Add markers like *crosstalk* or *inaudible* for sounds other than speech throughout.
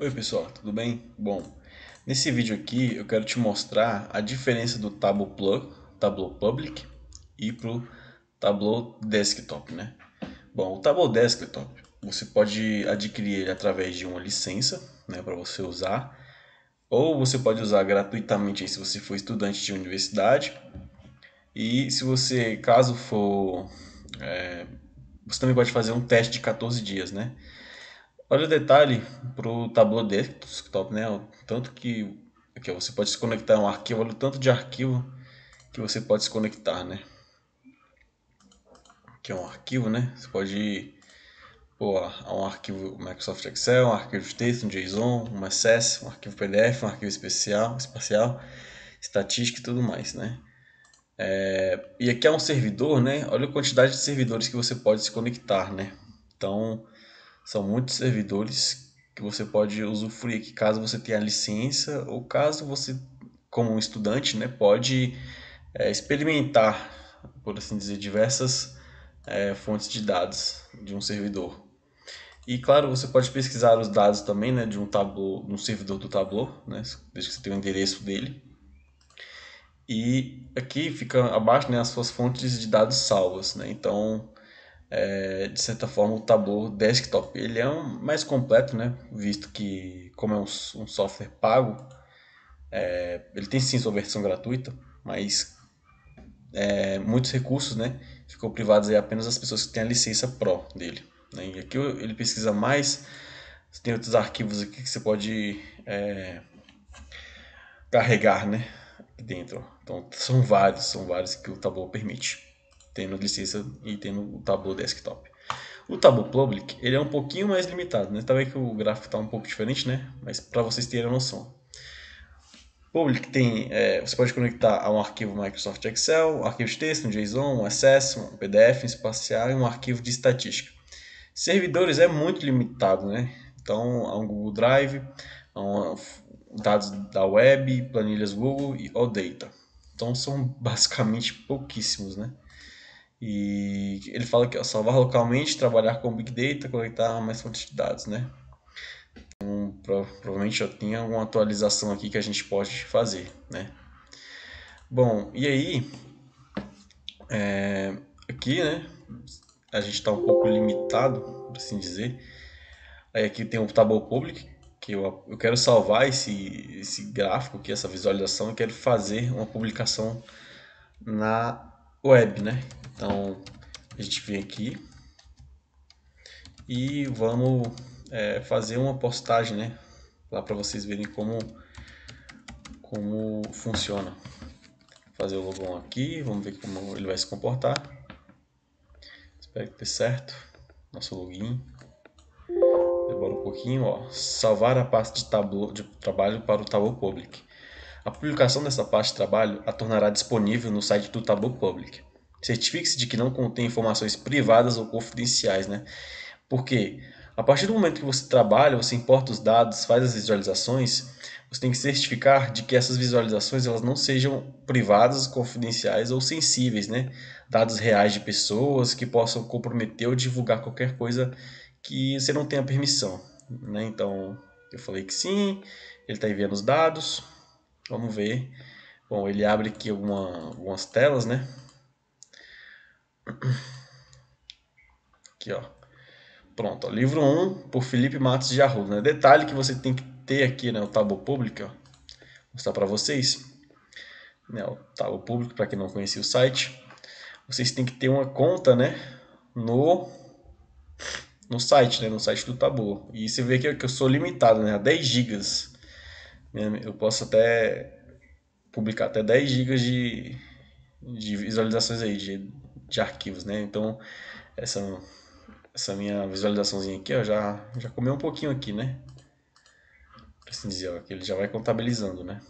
Oi pessoal, tudo bem? Bom, nesse vídeo aqui eu quero te mostrar a diferença do Tableau, Plug, Tableau Public e para o Tableau Desktop, né? Bom, o Tableau Desktop você pode adquirir ele através de uma licença, né, para você usar, ou você pode usar gratuitamente se você for estudante de universidade e se você, caso for, é, você também pode fazer um teste de 14 dias, né? Olha o detalhe pro Tableau Desktop, tá né? O tanto que, que você pode se conectar a é um arquivo, olha o tanto de arquivo que você pode se conectar, né? Que é um arquivo, né? Você pode pôr a um arquivo Microsoft Excel, um arquivo de texto, um JSON, um SS, um arquivo PDF, um arquivo especial, espacial, estatística e tudo mais, né? É, e aqui é um servidor, né? Olha a quantidade de servidores que você pode se conectar, né? Então, são muitos servidores que você pode usufruir, que caso você tenha licença ou caso você, como um estudante, né, pode é, experimentar, por assim dizer, diversas é, fontes de dados de um servidor. E claro, você pode pesquisar os dados também né, de um de um servidor do Tableau, né, desde que você tenha o endereço dele. E aqui fica abaixo né, as suas fontes de dados salvas. Né? Então, é, de certa forma, o Tableau Desktop. Ele é um, mais completo, né? Visto que, como é um, um software pago, é, ele tem sim sua versão gratuita, mas é, muitos recursos, né? Ficou privados aí apenas as pessoas que têm a licença Pro dele. Né? E aqui ele pesquisa mais. Tem outros arquivos aqui que você pode é, carregar, né? dentro. Então são vários, são vários que o Tableau permite tendo licença e tendo o Tableau Desktop. O Tableau Public ele é um pouquinho mais limitado, né? Talvez que o gráfico está um pouco diferente, né? Mas para vocês terem a noção. Public tem, é, você pode conectar a um arquivo Microsoft Excel, um arquivo de texto, um JSON, um acesso, um PDF, um espacial e um arquivo de estatística. Servidores é muito limitado, né? Então, há um Google Drive, há um, dados da web, planilhas Google e OData. Então, são basicamente pouquíssimos, né? E ele fala que é salvar localmente, trabalhar com Big Data, coletar mais fontes de dados, né? Então, pro, provavelmente já tem alguma atualização aqui que a gente pode fazer, né? Bom, e aí, é, aqui, né, a gente está um pouco limitado, por assim dizer. Aí aqui tem o Tableau Public, que eu, eu quero salvar esse, esse gráfico aqui, essa visualização, eu quero fazer uma publicação na web, né? Então, a gente vem aqui e vamos é, fazer uma postagem, né? Lá para vocês verem como, como funciona. Vou fazer o logão aqui, vamos ver como ele vai se comportar. Espero que dê certo. Nosso login. Demora um pouquinho, ó. Salvar a pasta de, tablo, de trabalho para o Tableau Public. A publicação dessa parte de trabalho a tornará disponível no site do Taboo Public. Certifique-se de que não contém informações privadas ou confidenciais, né? Porque a partir do momento que você trabalha, você importa os dados, faz as visualizações, você tem que certificar de que essas visualizações elas não sejam privadas, confidenciais ou sensíveis, né? Dados reais de pessoas que possam comprometer ou divulgar qualquer coisa que você não tenha permissão, né? Então, eu falei que sim, ele está enviando os dados, Vamos ver. Bom, ele abre aqui algumas telas, né? Aqui, ó. Pronto, ó. livro 1, por Felipe Matos de Arruda. Né? Detalhe que você tem que ter aqui, né, o tabu público, ó. Vou mostrar para vocês. Né, o tabu público, para quem não conhecia o site. Vocês têm que ter uma conta, né, no no site, né, no site do tabu. E você vê que eu sou limitado, né, a 10 gigas. É, eu posso até publicar até 10 GB de, de visualizações aí, de, de arquivos, né? Então, essa, essa minha visualizaçãozinha aqui, ó, já, já comeu um pouquinho aqui, né? Pra assim dizer, ó, que ele já vai contabilizando, né?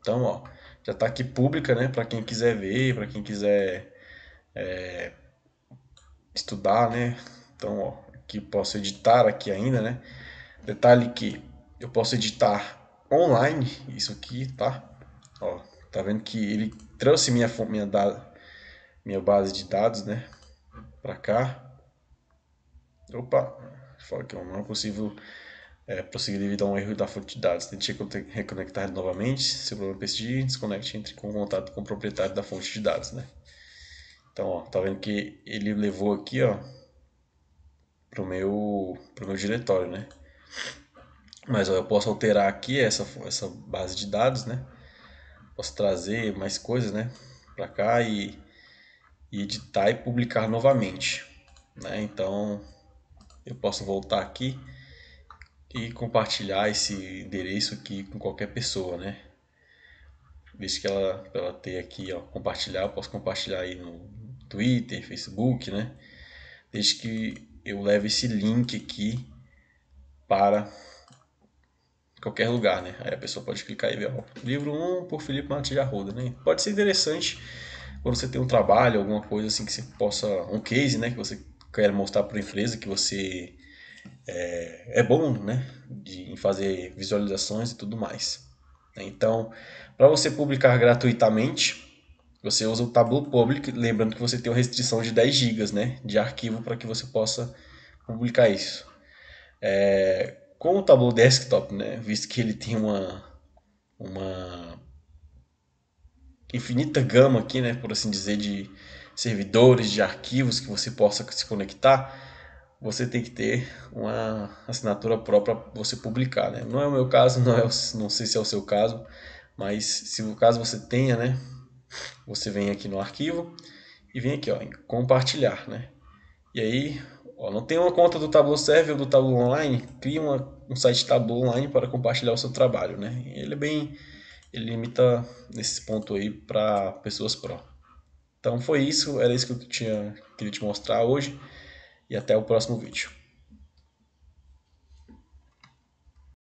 Então, ó, já tá aqui pública, né? Pra quem quiser ver, pra quem quiser é, estudar, né? Então, ó, aqui posso editar aqui ainda, né? Detalhe que eu posso editar online isso aqui, tá? Ó, tá vendo que ele trouxe minha, minha, minha base de dados, né? Pra cá. Opa, fala que não é é, prosseguir devido a um erro da fonte de dados. Tente reconectar novamente, se o problema persistir, desconecte entre com contato com o proprietário da fonte de dados, né? Então, ó, tá vendo que ele levou aqui, ó, pro meu, pro meu diretório, né? Mas ó, eu posso alterar aqui essa, essa base de dados, né? Posso trazer mais coisas, né? Para cá e, e editar e publicar novamente, né? Então eu posso voltar aqui e compartilhar esse endereço aqui com qualquer pessoa, né? Desde que ela, ela ter aqui, ó, compartilhar, eu posso compartilhar aí no Twitter, Facebook, né? Desde que eu leve esse link aqui para qualquer lugar, né? Aí a pessoa pode clicar e ver, ó, livro 1 um por Felipe Matos de Arruda, né? Pode ser interessante quando você tem um trabalho, alguma coisa assim que você possa, um case, né, que você quer mostrar para a empresa que você é, é bom, né, de, em fazer visualizações e tudo mais. Né? Então, para você publicar gratuitamente, você usa o Tableau Public, lembrando que você tem uma restrição de 10 GB né, de arquivo para que você possa publicar isso. É, com o Tableau Desktop, né, visto que ele tem uma, uma infinita gama aqui, né, por assim dizer, de servidores, de arquivos que você possa se conectar, você tem que ter uma assinatura própria para você publicar, né? Não é o meu caso, *laughs* não, é o, não sei se é o seu caso, mas se o caso você tenha, né? Você vem aqui no arquivo e vem aqui, ó, em compartilhar, né? E aí Ó, não tem uma conta do Tableau Server ou do Tableau Online? Cria uma, um site Tableau Online para compartilhar o seu trabalho, né? Ele é bem... Ele limita nesse ponto aí para pessoas pró. Então foi isso, era isso que eu tinha, queria te mostrar hoje. E até o próximo vídeo.